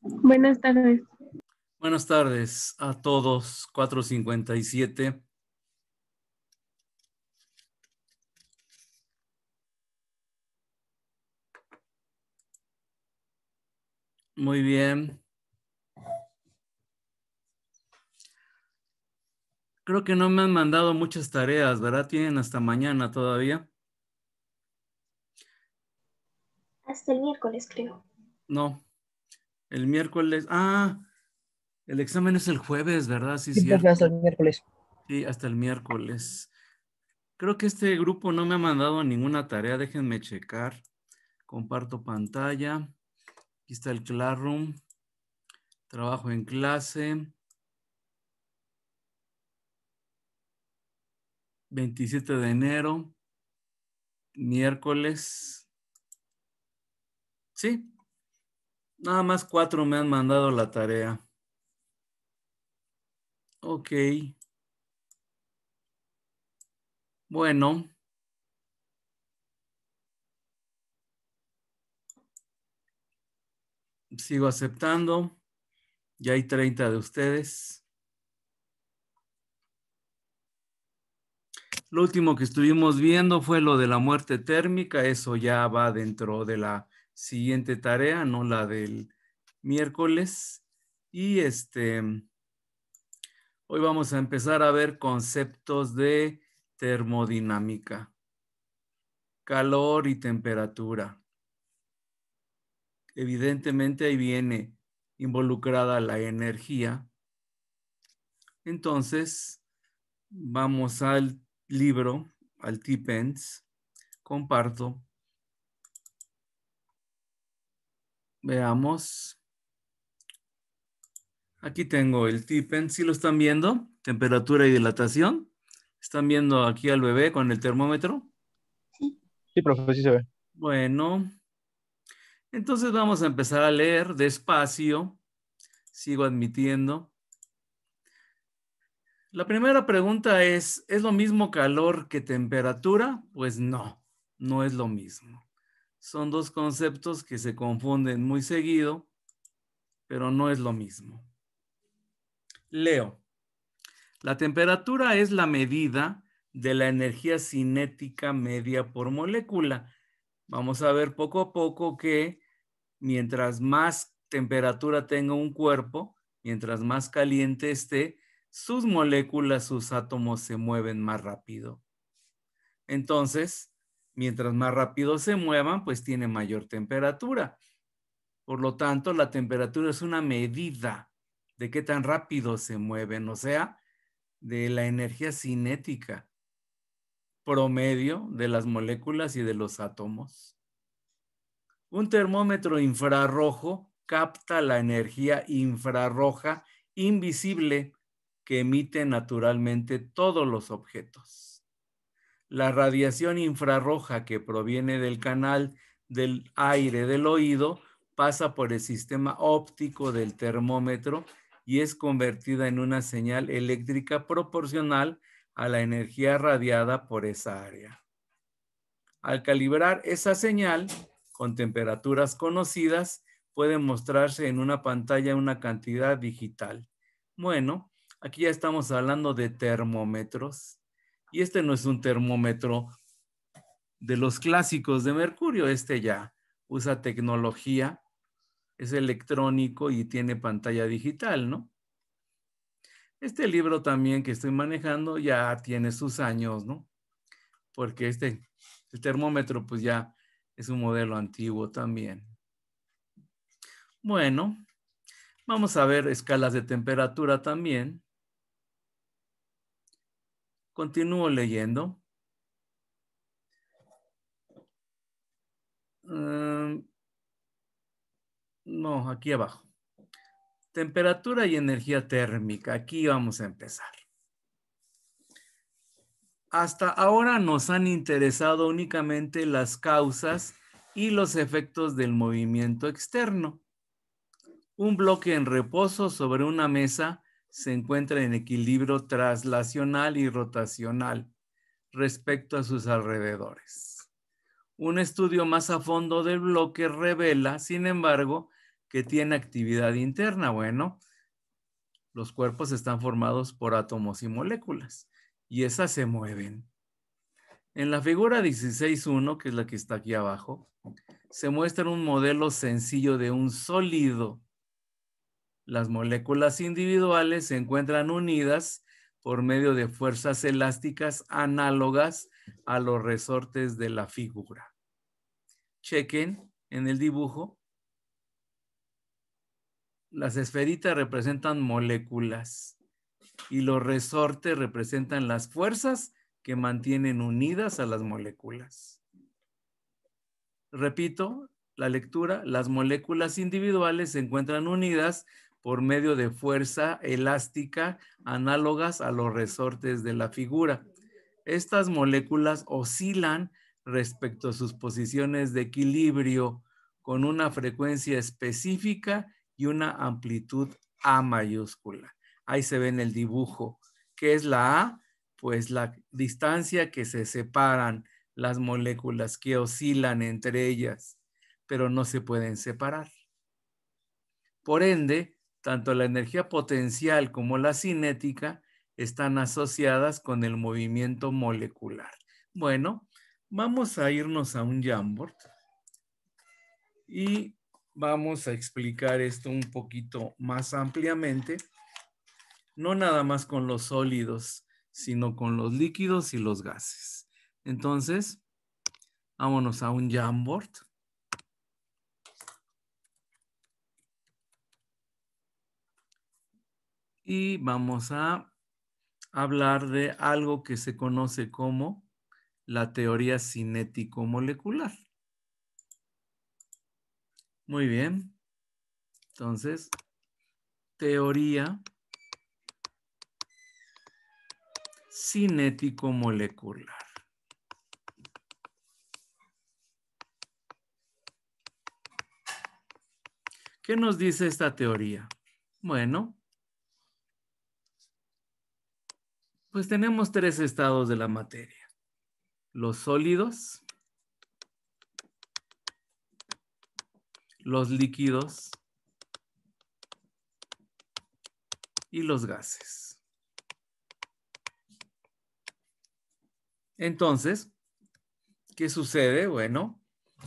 Buenas tardes. Buenas tardes a todos, 457. Muy bien. Creo que no me han mandado muchas tareas, ¿verdad? Tienen hasta mañana todavía. Hasta el miércoles, creo. No, el miércoles. Ah, el examen es el jueves, ¿verdad? Sí, sí. Pues, hasta el miércoles. Sí, hasta el miércoles. Creo que este grupo no me ha mandado ninguna tarea. Déjenme checar. Comparto pantalla. Aquí está el Classroom. Trabajo en clase. 27 de enero. Miércoles. Sí, Nada más cuatro me han mandado la tarea. Ok. Bueno. Sigo aceptando. Ya hay 30 de ustedes. Lo último que estuvimos viendo fue lo de la muerte térmica. Eso ya va dentro de la siguiente tarea, no la del miércoles. Y este, hoy vamos a empezar a ver conceptos de termodinámica, calor y temperatura. Evidentemente ahí viene involucrada la energía. Entonces, vamos al libro, al t comparto Veamos. Aquí tengo el tipen, si ¿Sí lo están viendo, temperatura y dilatación. ¿Están viendo aquí al bebé con el termómetro? Sí, profesor sí se ve. Bueno, entonces vamos a empezar a leer despacio. Sigo admitiendo. La primera pregunta es, ¿es lo mismo calor que temperatura? Pues no, no es lo mismo son dos conceptos que se confunden muy seguido, pero no es lo mismo. Leo. La temperatura es la medida de la energía cinética media por molécula. Vamos a ver poco a poco que mientras más temperatura tenga un cuerpo, mientras más caliente esté, sus moléculas, sus átomos se mueven más rápido. Entonces, mientras más rápido se muevan, pues tiene mayor temperatura. Por lo tanto, la temperatura es una medida de qué tan rápido se mueven, o sea, de la energía cinética promedio de las moléculas y de los átomos. Un termómetro infrarrojo capta la energía infrarroja invisible que emite naturalmente todos los objetos la radiación infrarroja que proviene del canal del aire del oído pasa por el sistema óptico del termómetro y es convertida en una señal eléctrica proporcional a la energía radiada por esa área. Al calibrar esa señal con temperaturas conocidas, puede mostrarse en una pantalla una cantidad digital. Bueno, aquí ya estamos hablando de termómetros. Y este no es un termómetro de los clásicos de mercurio, este ya usa tecnología, es electrónico y tiene pantalla digital, ¿no? Este libro también que estoy manejando ya tiene sus años, ¿no? Porque este el termómetro pues ya es un modelo antiguo también. Bueno, vamos a ver escalas de temperatura también. Continúo leyendo. Em, no, aquí abajo. Temperatura y energía térmica. Aquí vamos a empezar. Hasta ahora nos han interesado únicamente las causas y los efectos del movimiento externo. Un bloque en reposo sobre una mesa se encuentra en equilibrio traslacional y rotacional respecto a sus alrededores. Un estudio más a fondo del bloque revela, sin embargo, que tiene actividad interna. Bueno, los cuerpos están formados por átomos y moléculas y esas se mueven. En la figura 16.1, que es la que está aquí abajo, se muestra un modelo sencillo de un sólido las moléculas individuales se encuentran unidas por medio de fuerzas elásticas análogas a los resortes de la figura. Chequen en el dibujo. Las esferitas representan moléculas y los resortes representan las fuerzas que mantienen unidas a las moléculas. Repito, la lectura, las moléculas individuales se encuentran unidas por medio de fuerza elástica análogas a los resortes de la figura. Estas moléculas oscilan respecto a sus posiciones de equilibrio con una frecuencia específica y una amplitud A mayúscula. Ahí se ve en el dibujo. ¿Qué es la A? Pues la distancia que se separan las moléculas, que oscilan entre ellas, pero no se pueden separar. Por ende, tanto la energía potencial como la cinética están asociadas con el movimiento molecular. Bueno, vamos a irnos a un Jamboard y vamos a explicar esto un poquito más ampliamente, no nada más con los sólidos, sino con los líquidos y los gases. Entonces, vámonos a un Jamboard. y vamos a hablar de algo que se conoce como la teoría cinético-molecular. Muy bien. Entonces, teoría cinético-molecular. ¿Qué nos dice esta teoría? Bueno, Pues tenemos tres estados de la materia. Los sólidos, los líquidos y los gases. Entonces, ¿qué sucede? Bueno,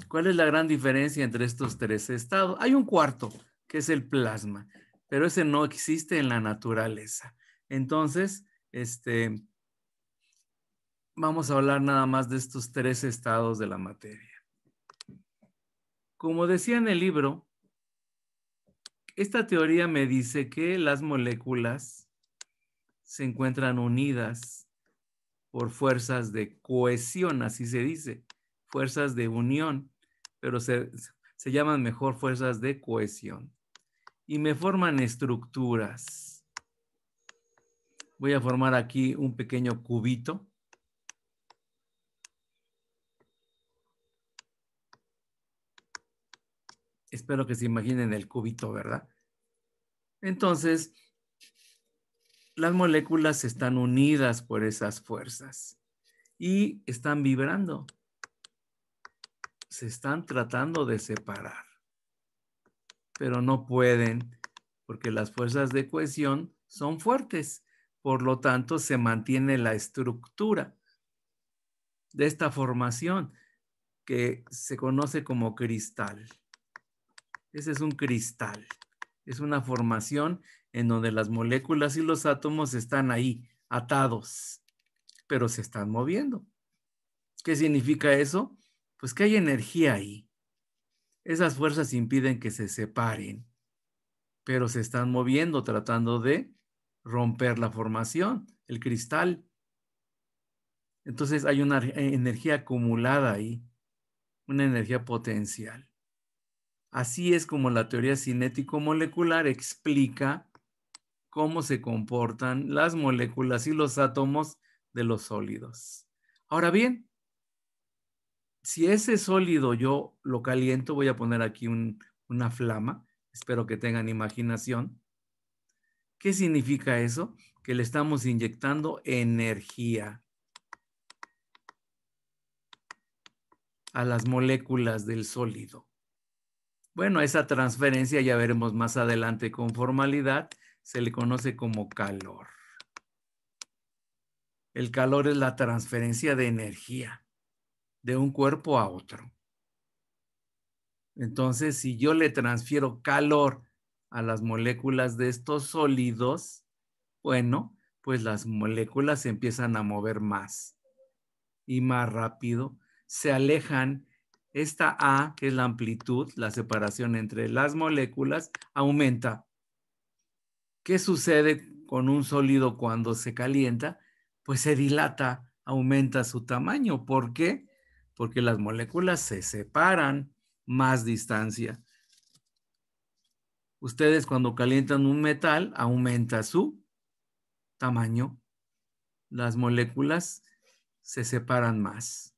¿cuál es la gran diferencia entre estos tres estados? Hay un cuarto, que es el plasma, pero ese no existe en la naturaleza. Entonces, este, vamos a hablar nada más de estos tres estados de la materia. Como decía en el libro, esta teoría me dice que las moléculas se encuentran unidas por fuerzas de cohesión, así se dice, fuerzas de unión, pero se, se llaman mejor fuerzas de cohesión. Y me forman estructuras Voy a formar aquí un pequeño cubito. Espero que se imaginen el cubito, ¿verdad? Entonces, las moléculas están unidas por esas fuerzas y están vibrando. Se están tratando de separar, pero no pueden porque las fuerzas de cohesión son fuertes por lo tanto, se mantiene la estructura de esta formación que se conoce como cristal. Ese es un cristal. Es una formación en donde las moléculas y los átomos están ahí, atados, pero se están moviendo. ¿Qué significa eso? Pues que hay energía ahí. Esas fuerzas impiden que se separen, pero se están moviendo tratando de romper la formación, el cristal. Entonces hay una e-, energía acumulada ahí, una energía potencial. Así es como la teoría cinético-molecular explica cómo se comportan las moléculas y los átomos de los sólidos. Ahora bien, si ese sólido yo lo caliento, voy a poner aquí una flama, espero que tengan imaginación, ¿Qué significa eso? Que le estamos inyectando energía a las moléculas del sólido. Bueno, esa transferencia ya veremos más adelante con formalidad, se le conoce como calor. El calor es la transferencia de energía de un cuerpo a otro. Entonces, si yo le transfiero calor a las moléculas de estos sólidos, bueno, pues las moléculas se empiezan a mover más y más rápido, se alejan. Esta A, que es la amplitud, la separación entre las moléculas, aumenta. ¿Qué sucede con un sólido cuando se calienta? Pues se dilata, aumenta su tamaño. ¿Por qué? Porque las moléculas se separan más distancia ustedes cuando calientan un metal aumenta su tamaño. Las moléculas se separan más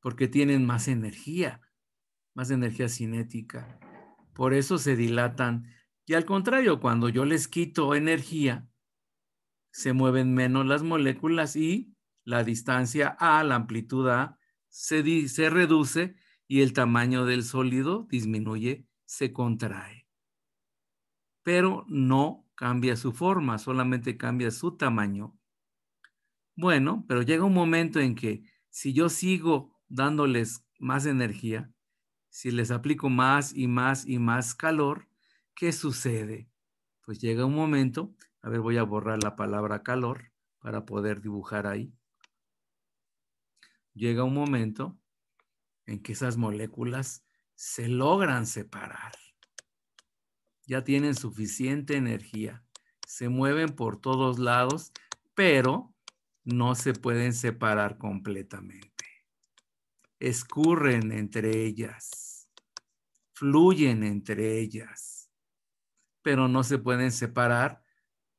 porque tienen más energía, más energía cinética. Por eso se dilatan. Y al contrario, cuando yo les quito energía, se mueven menos las moléculas y la distancia A, la amplitud A, se, reduce y el tamaño del sólido disminuye, se contrae pero no cambia su forma, solamente cambia su tamaño. Bueno, pero llega un momento en que si yo sigo dándoles más energía, si les aplico más y más y más calor, ¿qué sucede? Pues llega un momento, a ver, voy a borrar la palabra calor para poder dibujar ahí. Llega un momento en que esas moléculas se logran separar ya tienen suficiente energía, se mueven por todos lados, pero no se pueden separar completamente. Escurren entre ellas, fluyen entre ellas, pero no se pueden separar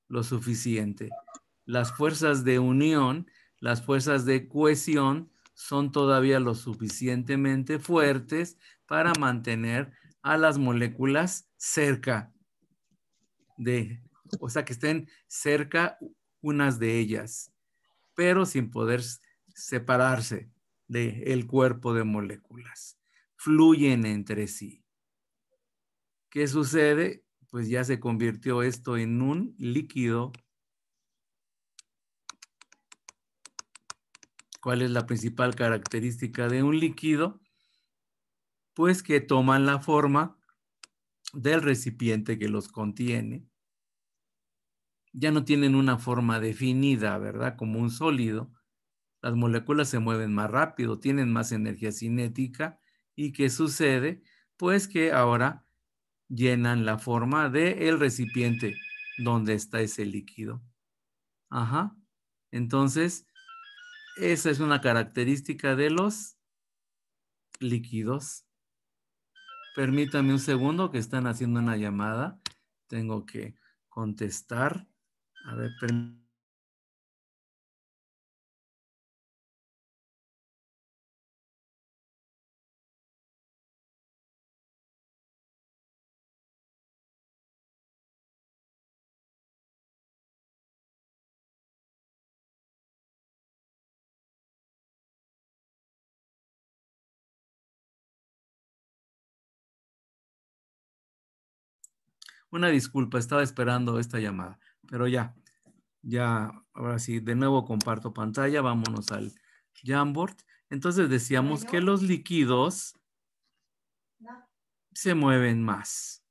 lo suficiente. Las fuerzas de unión, las fuerzas de cohesión son todavía lo suficientemente fuertes para mantener a las moléculas cerca de, o sea, que estén cerca unas de ellas, pero sin poder separarse del el cuerpo de moléculas. Fluyen entre sí. ¿Qué sucede? Pues ya se convirtió esto en un líquido. ¿Cuál es la principal característica de un líquido? Pues que toman la forma del recipiente que los contiene, ya no tienen una forma definida, ¿verdad? Como un sólido. Las moléculas se mueven más rápido, tienen más energía cinética. ¿Y qué sucede? Pues que ahora llenan la forma del recipiente donde está ese líquido. Ajá. Entonces, esa es una característica de los líquidos. Permítame un segundo que están haciendo una llamada. Tengo que contestar. A ver, permítame. Una disculpa, estaba esperando esta llamada, pero ya, ya, ahora sí, de nuevo comparto pantalla, vámonos al Jamboard. Entonces decíamos que los líquidos se mueven más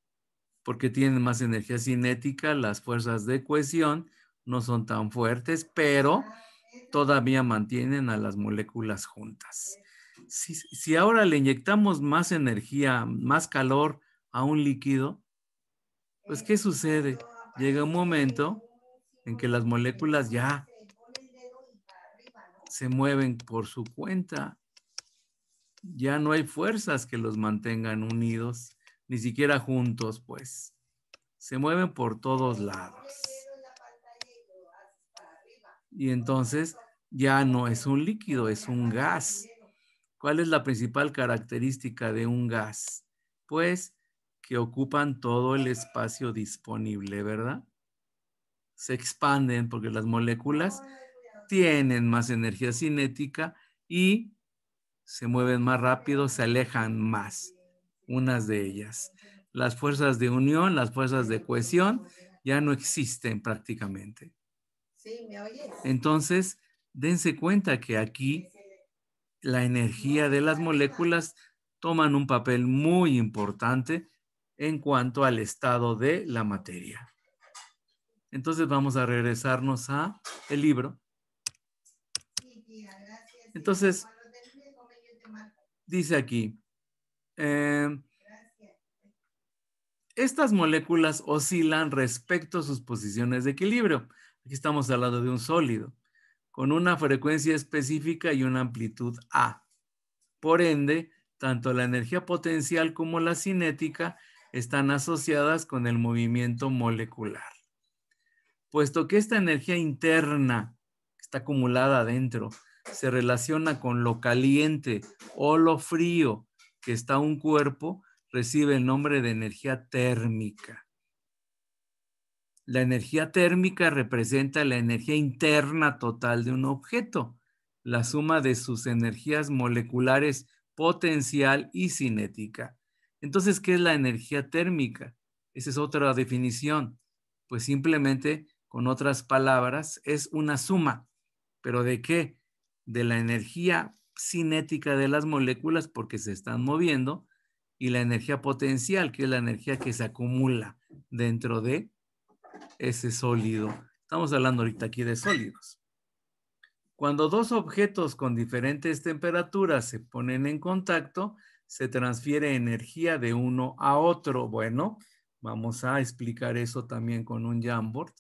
porque tienen más energía cinética, las fuerzas de cohesión no son tan fuertes, pero todavía mantienen a las moléculas juntas. Si, si, ahora le inyectamos más energía, más calor a un líquido, pues, ¿qué sucede? Llega un momento en que las moléculas ya se mueven por su cuenta. Ya no hay fuerzas que los mantengan unidos, ni siquiera juntos, pues. Se mueven por todos lados. Y entonces ya no es un líquido, es un gas. ¿Cuál es la principal característica de un gas? Pues que ocupan todo el espacio disponible, ¿verdad? Se expanden porque las moléculas tienen más energía cinética y se mueven más rápido, se alejan más, unas de ellas. Las fuerzas de unión, las fuerzas de cohesión ya no existen prácticamente. Sí, ¿me Entonces, dense cuenta que aquí la energía de las moléculas toman un papel muy importante en cuanto al estado de la materia. Entonces vamos a regresarnos a el libro. Entonces, dice aquí, em, estas moléculas oscilan respecto a sus posiciones de equilibrio. Aquí estamos al lado de un sólido, con una frecuencia específica y una amplitud A. Por ende, tanto la energía potencial como la cinética están asociadas con el movimiento molecular. Puesto que esta energía interna que está acumulada adentro se relaciona con lo caliente o lo frío que está un cuerpo, recibe el nombre de energía térmica. La energía térmica representa la energía interna total de un objeto, la suma de sus energías moleculares potencial y cinética. Entonces, ¿qué es la energía térmica? Esa es otra definición. Pues simplemente, con otras palabras, es una suma. ¿Pero de qué? De la energía cinética de las moléculas porque se están moviendo y la energía potencial, que es la energía que se acumula dentro de ese sólido. Estamos hablando ahorita aquí de sólidos. Cuando dos objetos con diferentes temperaturas se ponen en contacto, se transfiere energía de uno a otro. Bueno, vamos a explicar eso también con un Jamboard.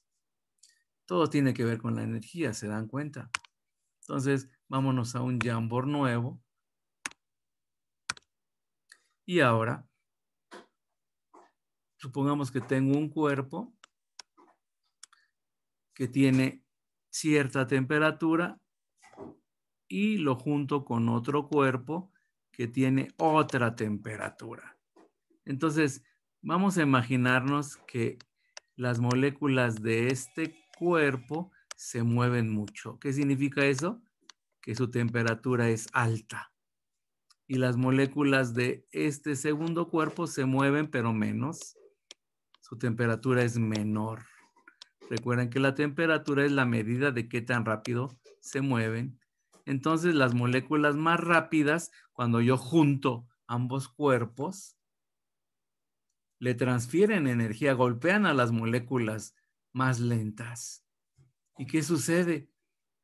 Todo tiene que ver con la energía, ¿se dan cuenta? Entonces, vámonos a un Jamboard nuevo. Y ahora, supongamos que tengo un cuerpo que tiene cierta temperatura y lo junto con otro cuerpo que tiene otra temperatura. Entonces, vamos a imaginarnos que las moléculas de este cuerpo se mueven mucho. ¿Qué significa eso? Que su temperatura es alta. Y las moléculas de este segundo cuerpo se mueven, pero menos. Su temperatura es menor. Recuerden que la temperatura es la medida de qué tan rápido se mueven entonces las moléculas más rápidas, cuando yo junto ambos cuerpos, le transfieren energía, golpean a las moléculas más lentas. ¿Y qué sucede?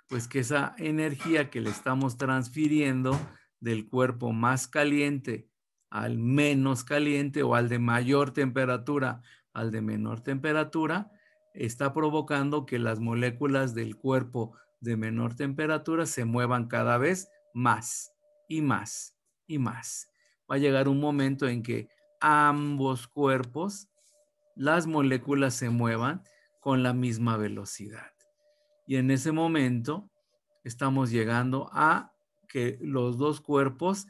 Pues que esa energía que le estamos transfiriendo del cuerpo más caliente al menos caliente o al de mayor temperatura al de menor temperatura, está provocando que las moléculas del cuerpo de menor temperatura se muevan cada vez más y más y más. Va a llegar un momento en que ambos cuerpos, las moléculas se muevan con la misma velocidad. Y en ese momento estamos llegando a que los dos cuerpos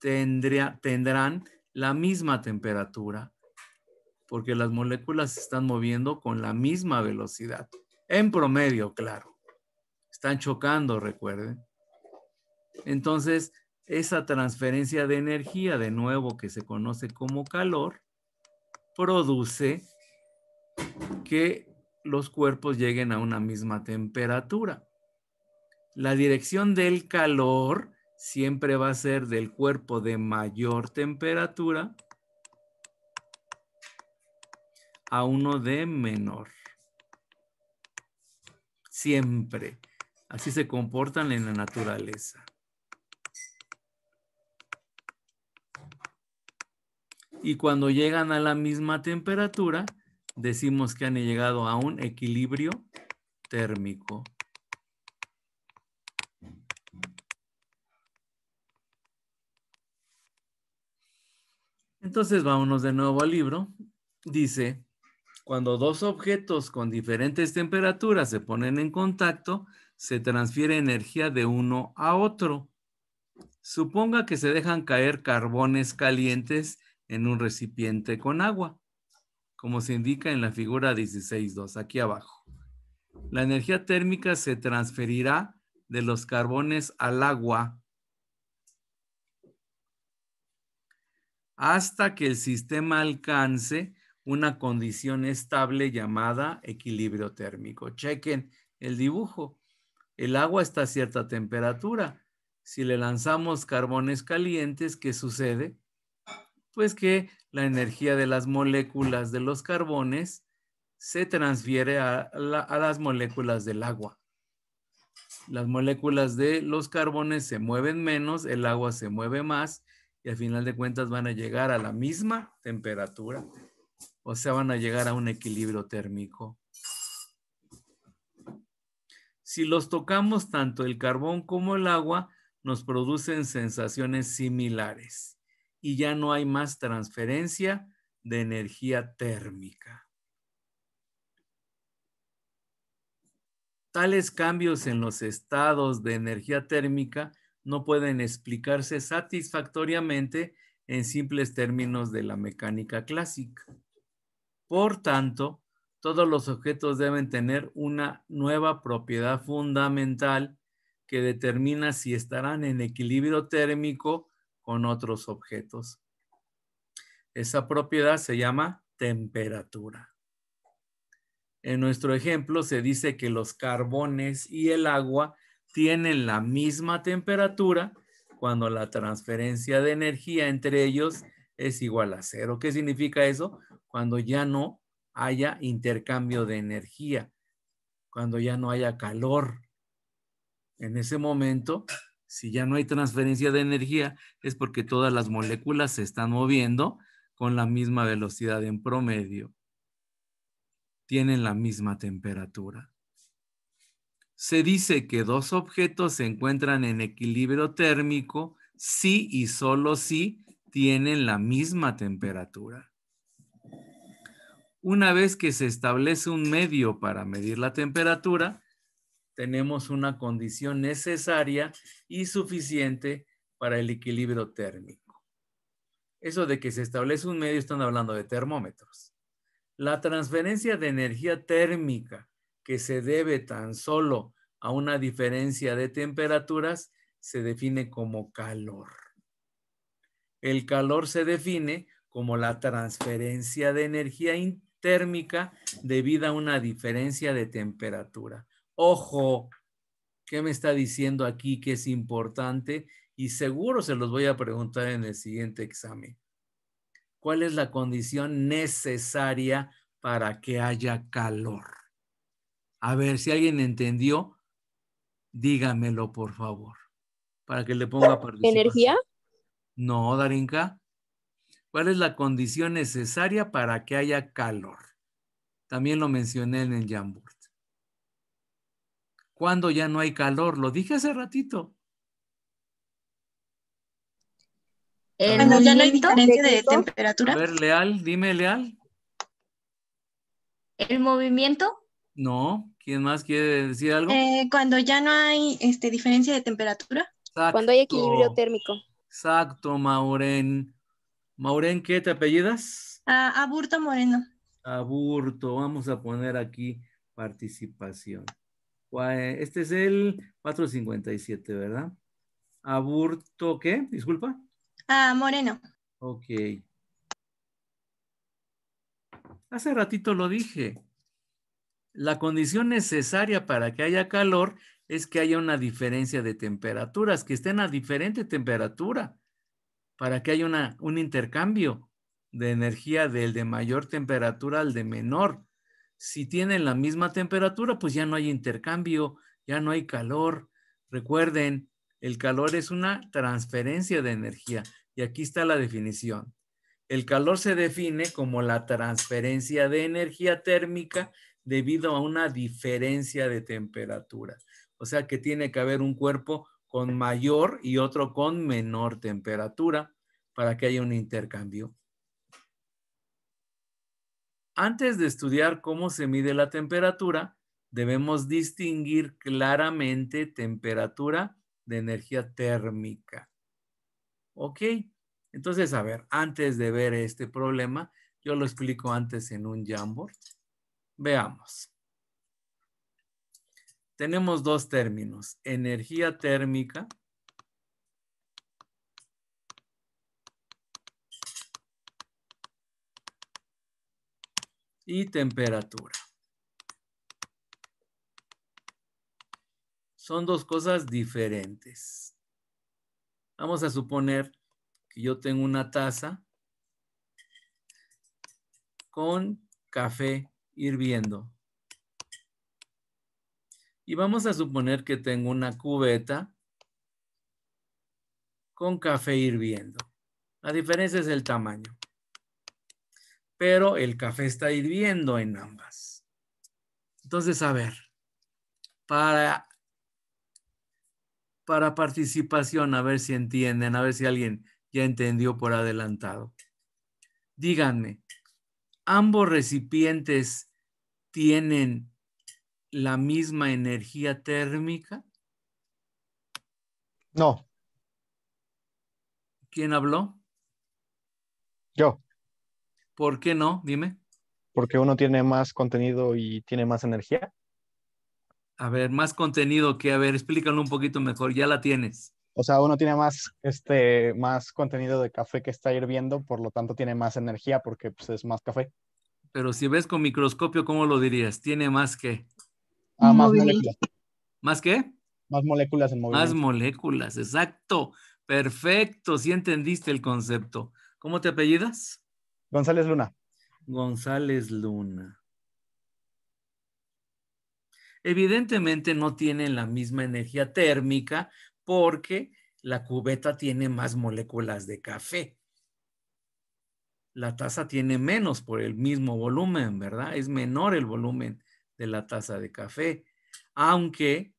tendrán la misma temperatura, porque las moléculas se están moviendo con la misma velocidad, en promedio, claro están chocando, recuerden. Entonces, esa transferencia de energía, de nuevo, que se conoce como calor, produce que los cuerpos lleguen a una misma temperatura. La dirección del calor siempre va a ser del cuerpo de mayor temperatura a uno de menor. Siempre. Así se comportan en la naturaleza. Y cuando llegan a la misma temperatura, decimos que han llegado a un equilibrio térmico. Entonces vámonos de nuevo al libro. Dice, cuando dos objetos con diferentes temperaturas se ponen en contacto, se transfiere energía de uno a otro. Suponga que se dejan caer carbones calientes en un recipiente con agua, como se indica en la figura 16.2, aquí abajo. La energía térmica se transferirá de los carbones al agua hasta que el sistema alcance una condición estable llamada equilibrio térmico. Chequen el dibujo. El agua está a cierta temperatura. Si le lanzamos carbones calientes, ¿qué sucede? Pues que la energía de las moléculas de los carbones se transfiere a, las moléculas del agua. Las moléculas de los carbones se mueven menos, el agua se mueve más y al final de cuentas van a llegar a la misma temperatura. O sea, van a llegar a un equilibrio térmico. Si los tocamos tanto el carbón como el agua, nos producen sensaciones similares y ya no hay más transferencia de energía térmica. Tales cambios en los estados de energía térmica no pueden explicarse satisfactoriamente en simples términos de la mecánica clásica. Por tanto, todos los objetos deben tener una nueva propiedad fundamental que determina si estarán en equilibrio térmico con otros objetos. Esa propiedad se llama temperatura. En nuestro ejemplo se dice que los carbones y el agua tienen la misma temperatura cuando la transferencia de energía entre ellos es igual a cero. ¿Qué significa eso? Cuando ya no haya intercambio de energía, cuando ya no haya calor. En ese momento, si ya no hay transferencia de energía, es porque todas las moléculas se están moviendo con la misma velocidad en promedio. Tienen la misma temperatura. Se dice que dos objetos se encuentran en equilibrio térmico si y solo si tienen la misma temperatura. Una vez que se establece un medio para medir la temperatura, tenemos una condición necesaria y suficiente para el equilibrio térmico. Eso de que se establece un medio, están hablando de termómetros. La transferencia de energía térmica que se debe tan solo a una diferencia de temperaturas se define como calor. El calor se define como la transferencia de energía interna térmica debido a una diferencia de temperatura. Ojo, ¿qué me está diciendo aquí que es importante? Y seguro se los voy a preguntar en el siguiente examen. ¿Cuál es la condición necesaria para que haya calor? A ver, si alguien entendió, dígamelo, por favor, para que le ponga ¿Energía? No, Darinka. ¿Cuál es la condición necesaria para que haya calor? También lo mencioné en el Jamboard. ¿Cuándo ya no hay calor? Lo dije hace ratito. Cuando eh, ya no hay diferencia de temperatura. A ver, Leal, dime, Leal. ¿El movimiento? No, ¿quién más quiere decir algo? Eh, cuando ya no hay este, diferencia de temperatura. Cuando hay equilibrio térmico. Exacto, Mauren. Mauren, ¿qué te apellidas? Ah, Aburto Moreno. Aburto, vamos a poner aquí participación. Este es el 457, ¿verdad? Aburto, ¿qué? Disculpa. Ah, Moreno. Ok. Hace ratito lo dije. La condición necesaria para que haya calor es que haya una diferencia de temperaturas, que estén a diferente temperatura para que haya una, un intercambio de energía del de mayor temperatura al de menor. Si tienen la misma temperatura, pues ya no hay intercambio, ya no hay calor. Recuerden, el calor es una transferencia de energía y aquí está la definición. El calor se define como la transferencia de energía térmica debido a una diferencia de temperatura. O sea que tiene que haber un cuerpo con mayor y otro con menor temperatura para que haya un intercambio. Antes de estudiar cómo se mide la temperatura, debemos distinguir claramente temperatura de energía térmica. ¿Ok? Entonces, a ver, antes de ver este problema, yo lo explico antes en un Jamboard. Veamos tenemos dos términos, energía térmica y temperatura. Son dos cosas diferentes. Vamos a suponer que yo tengo una taza con café hirviendo. Y vamos a suponer que tengo una cubeta con café hirviendo. La diferencia es el tamaño. Pero el café está hirviendo en ambas. Entonces, a ver, para, para participación, a ver si entienden, a ver si alguien ya entendió por adelantado. Díganme, ¿ambos recipientes tienen la misma energía térmica? No. ¿Quién habló? Yo. ¿Por qué no? Dime. Porque uno tiene más contenido y tiene más energía. A ver, más contenido que, a ver, explícalo un poquito mejor, ya la tienes. O sea, uno tiene más, este, más contenido de café que está hirviendo, por lo tanto tiene más energía porque pues, es más café. Pero si ves con microscopio, ¿cómo lo dirías? ¿Tiene más que? Ah, más moléculas. ¿Más qué? Más moléculas en movimiento. Más moléculas, exacto. Perfecto, sí entendiste el concepto. ¿Cómo te apellidas? González Luna. González Luna. Evidentemente no tienen la misma energía térmica porque la cubeta tiene más moléculas de café. La taza tiene menos por el mismo volumen, ¿verdad? Es menor el volumen de la taza de café. Aunque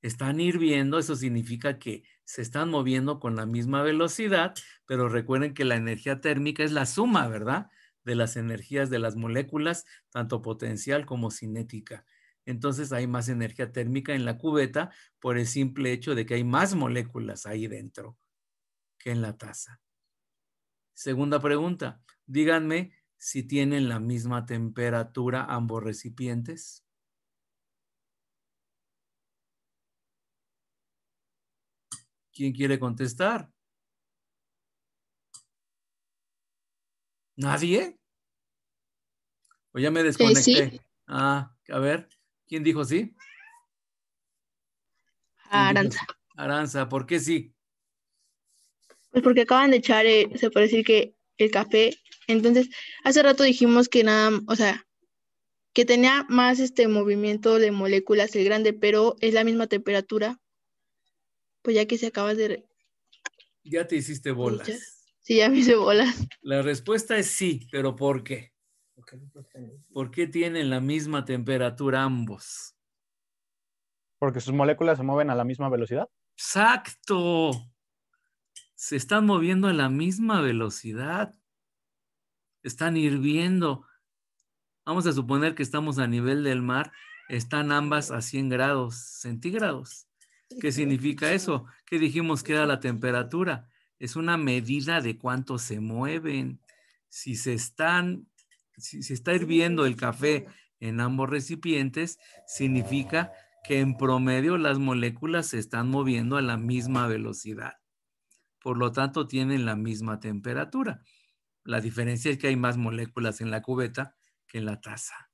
están hirviendo, eso significa que se están moviendo con la misma velocidad, pero recuerden que la energía térmica es la suma, ¿verdad? De las energías de las moléculas, tanto potencial como cinética. Entonces hay más energía térmica en la cubeta por el simple hecho de que hay más moléculas ahí dentro que en la taza. Segunda pregunta, díganme si tienen la misma temperatura ambos recipientes? ¿Quién quiere contestar? ¿Nadie? ¿O pues ya me eh, desconecté? Ah, a ver, ¿quién dijo sí? Aranza. Aranza, ¿por qué sí? Pues porque acaban de echar, eh, se puede decir que el café. Entonces, hace rato dijimos que nada, o sea, que tenía más este movimiento de moléculas el grande, pero es la misma temperatura. Pues ya que se acabas de... Ya te hiciste bolas. Sí, ya me hice bolas. La respuesta es sí, pero ¿por qué? ¿Por qué tienen la misma temperatura ambos? Porque sus moléculas se mueven a la misma velocidad. Exacto se están moviendo a la misma velocidad, están hirviendo. Vamos a suponer que estamos a nivel del mar, están ambas a 100 grados centígrados. ¿Qué significa eso? ¿Qué dijimos que era la temperatura? Es una medida de cuánto se mueven. Si se están, si se está hirviendo el café en ambos recipientes, significa que en promedio las moléculas se están moviendo a la misma velocidad por lo tanto tienen la misma temperatura. La diferencia es que hay más moléculas en la cubeta que en la taza.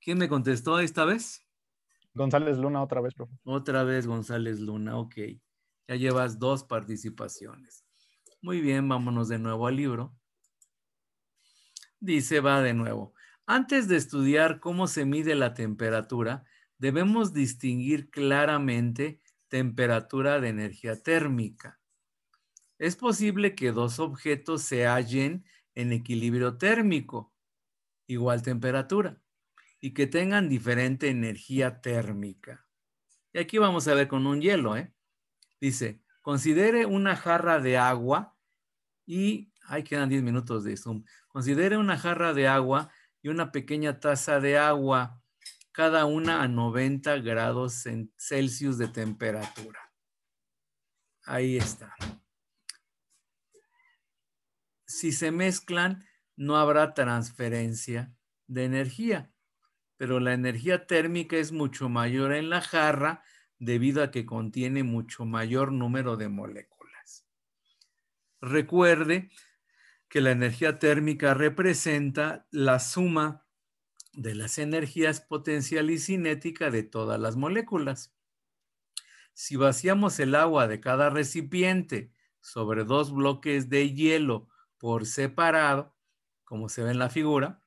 ¿Quién me contestó esta vez? González Luna otra vez, profe. Otra vez González Luna, ok. Ya llevas dos participaciones. Muy bien, vámonos de nuevo al libro. Dice, va de nuevo. Antes de estudiar cómo se mide la temperatura, debemos distinguir claramente temperatura de energía térmica es posible que dos objetos se hallen en equilibrio térmico, igual temperatura, y que tengan diferente energía térmica. Y aquí vamos a ver con un hielo, ¿eh? Dice, considere una jarra de agua y, Ay, quedan 10 minutos de zoom, considere una jarra de agua y una pequeña taza de agua, cada una a 90 grados Celsius de temperatura. Ahí está si se mezclan, no habrá transferencia de energía, pero la energía térmica es mucho mayor en la jarra debido a que contiene mucho mayor número de moléculas. Recuerde que la energía térmica representa la suma de las energías potencial y cinética de todas las moléculas. Si vaciamos el agua de cada recipiente sobre dos bloques de hielo por separado, como se ve en la figura,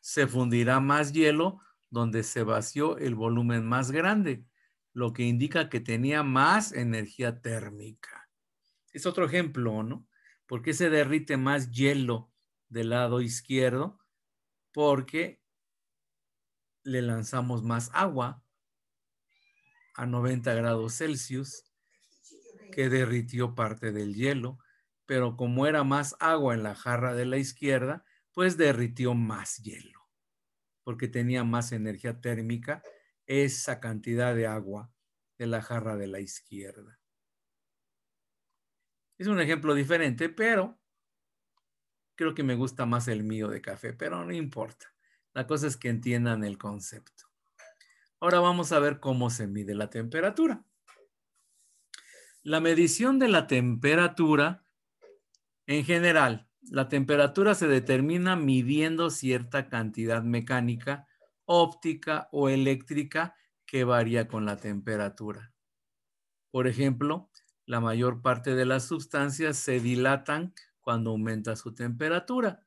se fundirá más hielo donde se vació el volumen más grande, lo que indica que tenía más energía térmica. Es otro ejemplo, ¿no? ¿Por qué se derrite más hielo del lado izquierdo? Porque le lanzamos más agua a 90 grados Celsius que derritió parte del hielo pero como era más agua en la jarra de la izquierda, pues derritió más hielo, porque tenía más energía térmica esa cantidad de agua de la jarra de la izquierda. Es un ejemplo diferente, pero creo que me gusta más el mío de café, pero no importa. La cosa es que entiendan el concepto. Ahora vamos a ver cómo se mide la temperatura. La medición de la temperatura en general, la temperatura se determina midiendo cierta cantidad mecánica, óptica o eléctrica que varía con la temperatura. Por ejemplo, la mayor parte de las sustancias se dilatan cuando aumenta su temperatura.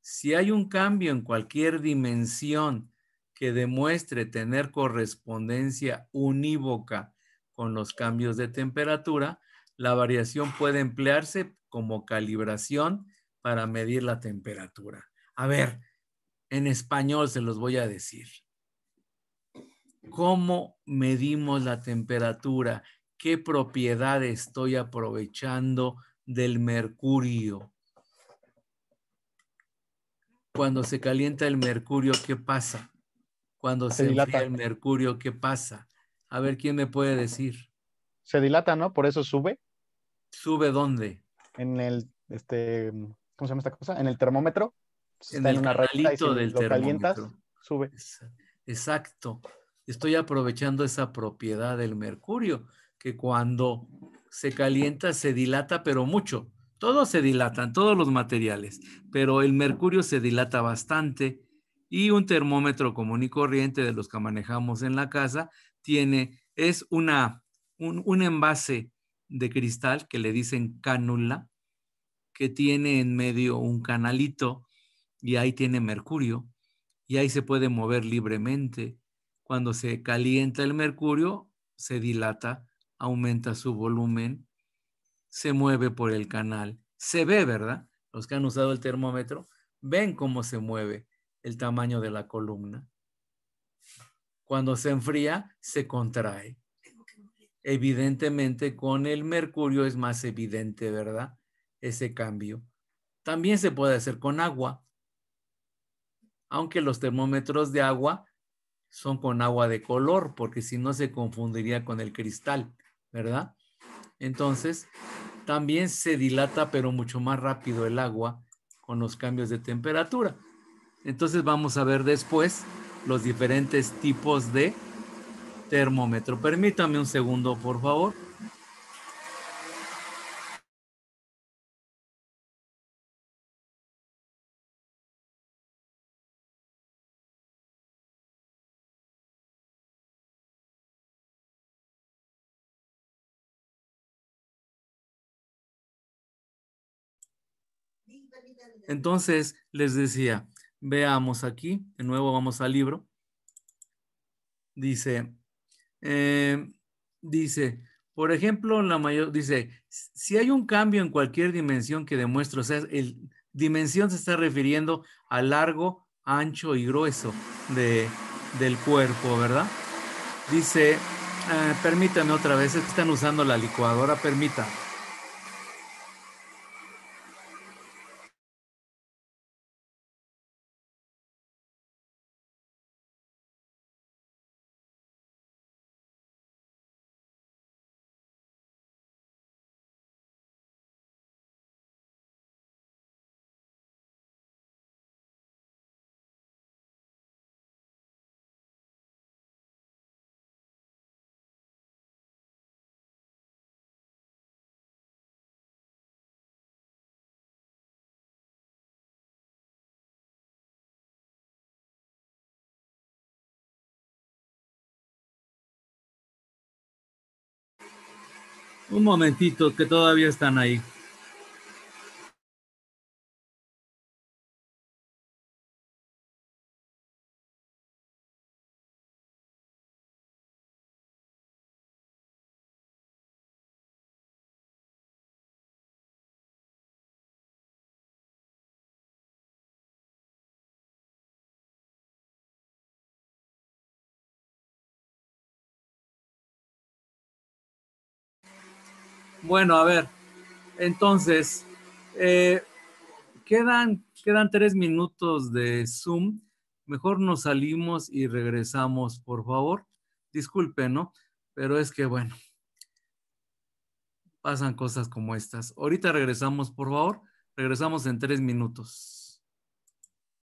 Si hay un cambio en cualquier dimensión que demuestre tener correspondencia unívoca con los cambios de temperatura, la variación puede emplearse como calibración para medir la temperatura. A ver, en español se los voy a decir. ¿Cómo medimos la temperatura? ¿Qué propiedad estoy aprovechando del mercurio? Cuando se calienta el mercurio, ¿qué pasa? Cuando se, dilata el mercurio, ¿qué pasa? A ver, ¿quién me puede decir? Se dilata, ¿no? Por eso sube. ¿Sube dónde? En el, este, ¿cómo se llama esta cosa? En el termómetro. Está en, el una del lo calientas, sube. Exacto. Estoy aprovechando esa propiedad del mercurio, que cuando se calienta se dilata, pero mucho. Todos se dilatan, todos los materiales, pero el mercurio se dilata bastante y un termómetro común y corriente de los que manejamos en la casa tiene, es una, un, un envase de cristal que le dicen cánula, que tiene en medio un canalito y ahí tiene mercurio y ahí se puede mover libremente. Cuando se calienta el mercurio, se dilata, aumenta su volumen, se mueve por el canal. Se ve, ¿verdad? Los que han usado el termómetro ven cómo se mueve el tamaño de la columna. Cuando se enfría, se contrae evidentemente con el mercurio es más evidente, ¿verdad? Ese cambio. También se puede hacer con agua, aunque los termómetros de agua son con agua de color, porque si no se confundiría con el cristal, ¿verdad? Entonces, también se dilata, pero mucho más rápido el agua con los cambios de temperatura. Entonces, vamos a ver después los diferentes tipos de termómetro. Permítame un segundo, por favor. Entonces, les decía, veamos aquí, de nuevo vamos al libro. Dice, eh, dice, por ejemplo, la mayor, dice, si hay un cambio en cualquier dimensión que demuestre, o sea, el, dimensión se está refiriendo a largo, ancho y grueso de, del cuerpo, ¿verdad? Dice, eh, permítame otra vez, están usando la licuadora, permita Un momentito, que todavía están ahí. Bueno, a ver, entonces, eh, quedan, quedan tres minutos de Zoom. Mejor nos salimos y regresamos, por favor. Disculpen, ¿no? Pero es que, bueno, pasan cosas como estas. Ahorita regresamos, por favor. Regresamos en tres minutos.